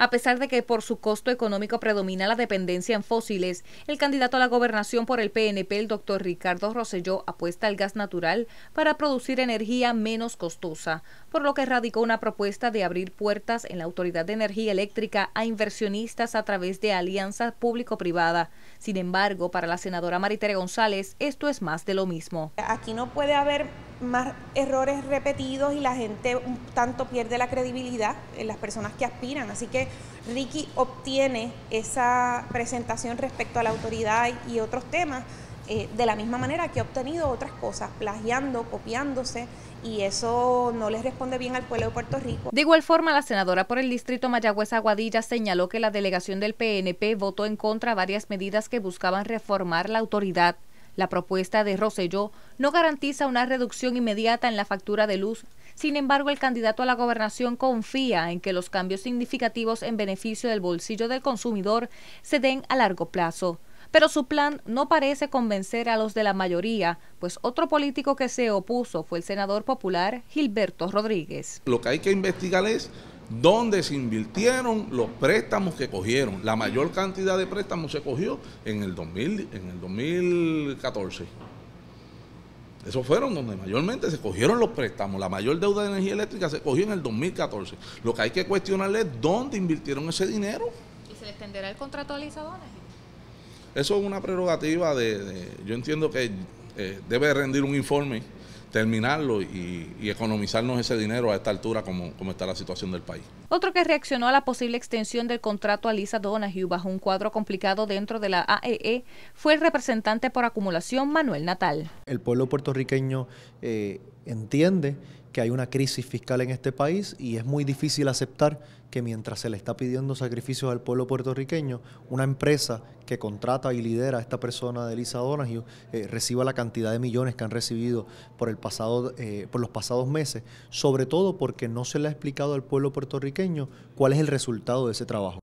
A pesar de que por su costo económico predomina la dependencia en fósiles, el candidato a la gobernación por el PNP, el doctor Ricardo Rosselló, apuesta al gas natural para producir energía menos costosa, por lo que radicó una propuesta de abrir puertas en la Autoridad de Energía Eléctrica a inversionistas a través de alianzas público-privada. Sin embargo, para la senadora Maritere González, esto es más de lo mismo. Aquí no puede haber más errores repetidos y la gente tanto pierde la credibilidad en las personas que aspiran. Así que Ricky obtiene esa presentación respecto a la autoridad y otros temas eh, de la misma manera que ha obtenido otras cosas, plagiando, copiándose, y eso no les responde bien al pueblo de Puerto Rico. De igual forma, la senadora por el distrito Mayagüez Aguadilla señaló que la delegación del PNP votó en contra varias medidas que buscaban reformar la autoridad. La propuesta de Roselló no garantiza una reducción inmediata en la factura de luz. Sin embargo, el candidato a la gobernación confía en que los cambios significativos en beneficio del bolsillo del consumidor se den a largo plazo pero su plan no parece convencer a los de la mayoría, pues otro político que se opuso fue el senador popular Gilberto Rodríguez. Lo que hay que investigar es donde se invirtieron los préstamos que cogieron. La mayor cantidad de préstamos se cogió en el, en el 2014. Esos fueron donde mayormente se cogieron los préstamos. La mayor deuda de energía eléctrica se cogió en el 2014. Lo que hay que cuestionarle es dónde invirtieron ese dinero. ¿Y se le extenderá el contrato a Eso es una prerrogativa de, yo entiendo que eh, debe rendir un informe terminarlo y, economizarnos ese dinero a esta altura como, como, está la situación del país. Otro que reaccionó a la posible extensión del contrato a Lisa Donahue bajo un cuadro complicado dentro de la AEE e fue el representante por acumulación Manuel Natal. El pueblo puertorriqueño eh, entiende que hay una crisis fiscal en este país y es muy difícil aceptar que mientras se le está pidiendo sacrificios al pueblo puertorriqueño, una empresa que contrata y lidera a esta persona de Lisa Donahue eh, reciba la cantidad de millones que han recibido por, el pasado, eh, por los pasados meses, sobre todo porque no se le ha explicado al pueblo puertorriqueño cuál es el resultado de ese trabajo.